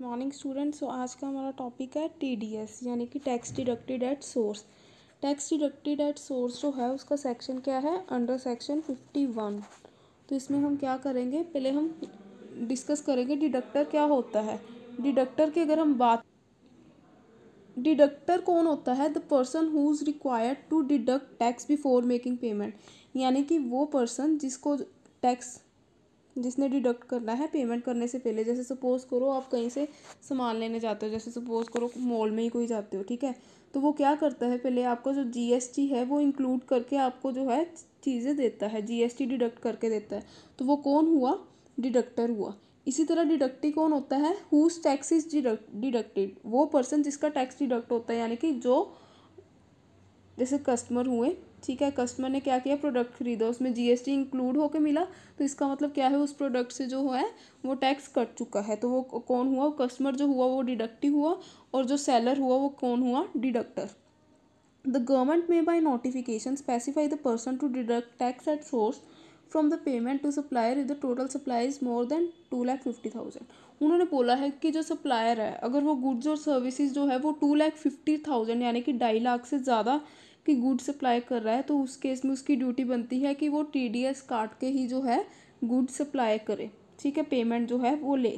Good morning student so आज का हमारा टॉपिक है टीडीएस यानी कि tax deducted at source tax deducted at source जो है उसका सेक्शन क्या है अंडर सेक्शन फिफ्टी वन तो इसमें हम क्या करेंगे पहले हम डिस्कस करेंगे डिडक्टर क्या होता है डिडक्टर की अगर हम बात डिडक्टर कौन होता है the person who is required to deduct tax before making payment यानी कि वो पर्सन जिसको टैक्स जिसने डिडक्ट करना है पेमेंट करने से पहले जैसे सपोज़ करो आप कहीं से सामान लेने जाते हो जैसे सपोज़ करो मॉल में ही कोई जाते हो ठीक है तो वो क्या करता है पहले आपका जो जीएसटी है वो इंक्लूड करके आपको जो है चीज़ें देता है जीएसटी डिडक्ट करके देता है तो वो कौन हुआ डिडक्टर हुआ इसी तरह डिडक्टी कौन होता है हुज टैक्स इज डिडक्टेड वो पर्सन जिसका टैक्स डिडक्ट होता है यानी कि जो जैसे कस्टमर हुए ठीक है कस्टमर ने क्या किया प्रोडक्ट खरीदा उसमें जीएसटी इंक्लूड होकर मिला तो इसका मतलब क्या है उस प्रोडक्ट से जो है वो टैक्स कट चुका है तो वो कौन हुआ कस्टमर जो हुआ वो डिडक्टिव हुआ और जो सेलर हुआ वो कौन हुआ deductor the government may by notification specify the person to deduct tax at source from the payment to supplier if the total supply is more than two lakh fifty thousand उन्होंने बोला है कि जो सप्लायर है अगर वो गुड्स और services जो है वो टू लैख फिफ्टी थाउजेंड यानी कि ढाई लाख से ज़्यादा कि गुड सप्लाई कर रहा है तो उस केस में उसकी ड्यूटी बनती है कि वो टी डी एस काट के ही जो है गुड सप्लाई करे ठीक है पेमेंट जो है वो ले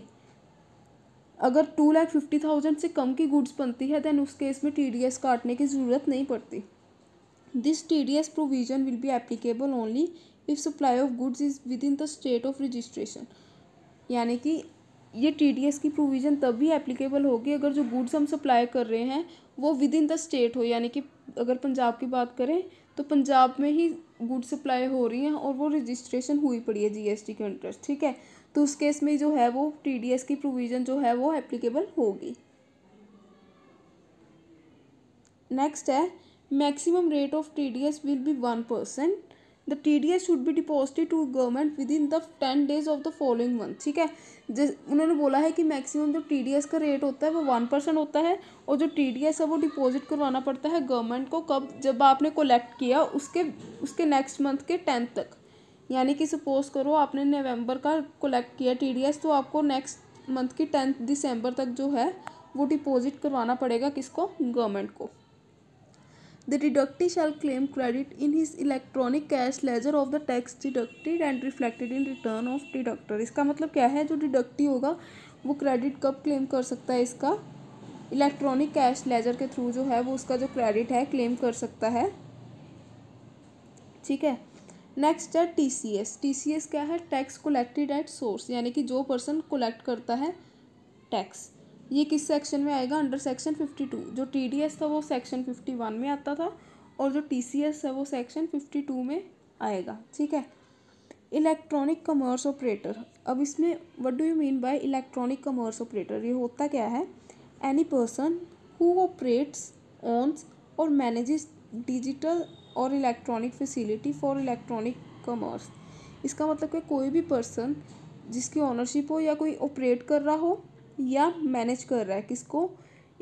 अगर टू लाख फिफ्टी थाउजेंड से कम की गुड्स बनती है देन उस केस में टी डी एस काटने की ज़रूरत नहीं पड़ती this T D S provision will be applicable only if supply of goods is within the state of registration यानी कि ये टी डी एस की प्रोविज़न तब भी एप्लीकेबल होगी अगर जो गुड्स हम सप्लाई कर रहे हैं वो विद इन द स्टेट हो यानी कि अगर पंजाब की बात करें तो पंजाब में ही गुड सप्लाई हो रही हैं और वो रजिस्ट्रेशन हुई पड़ी है जीएसटी के अंडर ठीक है तो उस केस में जो है वो टीडीएस की प्रोविज़न जो है वो एप्लीकेबल होगी नेक्स्ट है maximum rate of T D S will be one percent the T D S should be deposited to government within the ten days of the following month ठीक है जिस उन्होंने बोला है कि मैक्सिमम जो टी डी एस का rate होता है वो वन परसेंट होता है और जो टी डी एस है वो डिपॉजिट करवाना पड़ता है गवर्नमेंट को कब जब आपने कलेक्ट किया उसके उसके नेक्स्ट मंथ के टेंथ तक यानी कि सपोज करो आपने नवंबर का कलेक्ट किया टी डी एस तो आपको नेक्स्ट मंथ की टेंथ दिसंबर तक जो है वो डिपॉजिट करवाना पड़ेगा किसको गवर्नमेंट को The deductee shall claim credit in his electronic cash ledger of the tax deducted and reflected in return of deductor. इसका मतलब क्या है जो deductee होगा वो क्रेडिट कब क्लेम कर सकता है इसका इलेक्ट्रॉनिक कैश लेजर के थ्रू जो है वो उसका जो क्रेडिट है क्लेम कर सकता है ठीक है नेक्स्ट है T C S T C S क्या है टैक्स कलेक्टेड एट सोर्स यानी कि जो पर्सन कलेक्ट करता है टैक्स ये किस सेक्शन में आएगा अंडर सेक्शन फिफ्टी टू जो टी डी एस था वो सेक्शन फिफ्टी वन में आता था और जो टी सी एस है वो सेक्शन फिफ्टी टू में आएगा ठीक है इलेक्ट्रॉनिक कमर्स ऑपरेटर अब इसमें what do you mean by electronic commerce operator ये होता क्या है any person who operates owns और मैनेजेस डिजिटल और electronic facility for electronic commerce इसका मतलब कि कोई भी पर्सन जिसकी ओनरशिप हो या कोई ऑपरेट कर रहा हो या मैनेज कर रहा है किसको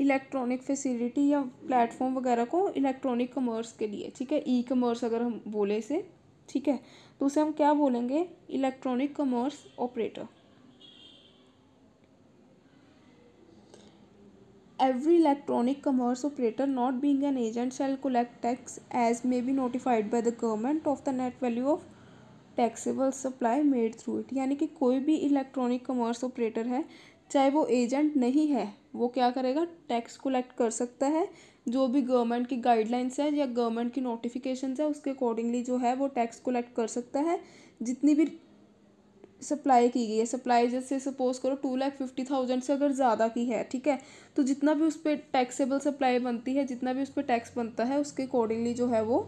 इलेक्ट्रॉनिक फैसिलिटी या प्लेटफॉर्म वगैरह को इलेक्ट्रॉनिक कमर्स के लिए ठीक है ई कमर्स अगर हम बोले इसे ठीक है तो उसे हम क्या बोलेंगे electronic commerce operator every electronic commerce operator not being an agent shall collect tax as may be notified by the government of the net value of taxable supply made through it यानी कि कोई भी electronic commerce operator है चाहे वो agent नहीं है वो क्या करेगा टैक्स कलेक्ट कर सकता है जो भी गवर्नमेंट की गाइडलाइंस है या गवर्नमेंट की नोटिफिकेशन है उसके अकॉर्डिंगली जो है वो टैक्स कलेक्ट कर सकता है जितनी भी सप्लाई की गई है सप्लाई जैसे सपोज करो टू लाख फिफ्टी थाउजेंड से अगर ज़्यादा की है ठीक है तो जितना भी उस पर टैक्सेबल सप्लाई बनती है जितना भी उस पर टैक्स बनता है उसके अकॉर्डिंगली जो है वो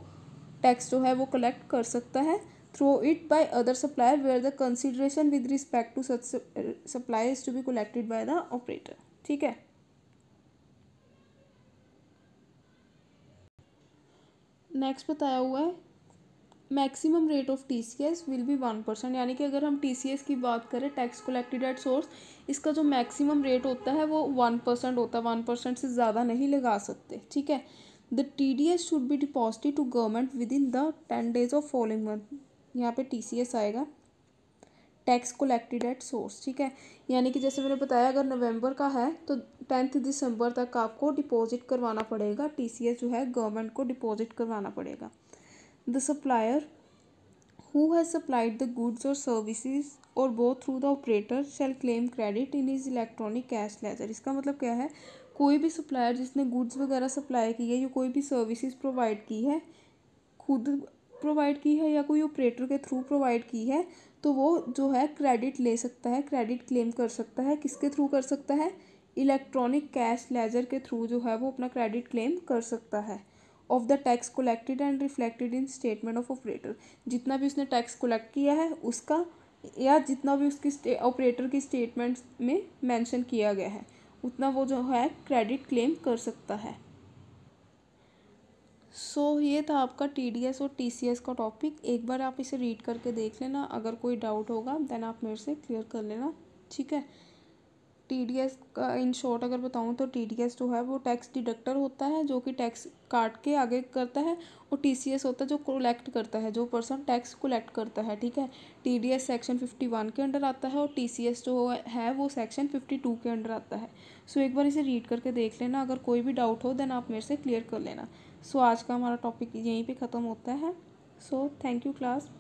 टैक्स जो है वो कलेक्ट कर सकता है through it by other supplier where the consideration with respect to such supply to to collected collected the operator ठीक है नेक्स्ट बताया हुआ है maximum rate of T C S will be one percent यानी कि अगर हम टी सी एस की बात करें टैक्स कलेक्टेड एट सोर्स इसका जो मैक्सिमम रेट होता है वो वन परसेंट होता है वन परसेंट से ज़्यादा नहीं लगा सकते ठीक है the T D S should be deposited to government within the ten days of following month यहाँ पे टी आएगा टैक्स कलेक्टेड एट सोर्स ठीक है यानी कि जैसे मैंने बताया अगर नवंबर का है तो टेंथ दिसंबर तक आपको डिपॉजिट करवाना पड़ेगा टी जो है गवर्नमेंट को डिपॉजिट करवाना पड़ेगा the supplier who has supplied the goods और सर्विसेज और बो through the operator shall claim credit in his electronic cash ledger इसका मतलब क्या है कोई भी सप्लायर जिसने गुड्स वगैरह सप्लाई की है या कोई भी सर्विसेज प्रोवाइड की है खुद प्रोवाइड की है या कोई ऑपरेटर के थ्रू प्रोवाइड की है तो वो जो है क्रेडिट ले सकता है क्रेडिट क्लेम कर सकता है किसके थ्रू कर सकता है इलेक्ट्रॉनिक कैश लेजर के थ्रू जो है वो अपना क्रेडिट क्लेम कर सकता है of the tax collected and reflected in statement of operator जितना भी उसने टैक्स कलेक्ट किया है उसका या जितना भी उसकी ऑपरेटर की स्टेटमेंट में मैंशन किया गया है उतना वो जो है क्रेडिट क्लेम कर सकता है सो so, ये था आपका टी डी एस और टी सी एस का टॉपिक एक बार आप इसे रीड करके देख लेना अगर कोई डाउट होगा देन आप मेरे से क्लियर कर लेना ठीक है टी डी एस का इन शॉर्ट अगर बताऊँ तो टी डी एस जो है वो टैक्स डिडक्टर होता है जो कि टैक्स काट के आगे करता है और टी सी एस होता है जो कलेक्ट करता है जो पर्सन टैक्स कलेक्ट करता है ठीक है T D S section fifty one के अंडर आता है और टी सी एस जो है वो सेक्शन फिफ्टी टू के अंडर आता है सो एक बार इसे रीड करके देख लेना अगर कोई भी डाउट हो देन आप मेरे से क्लियर कर लेना सो आज का हमारा टॉपिक यहीं पर ख़त्म होता है सो थैंक यू क्लास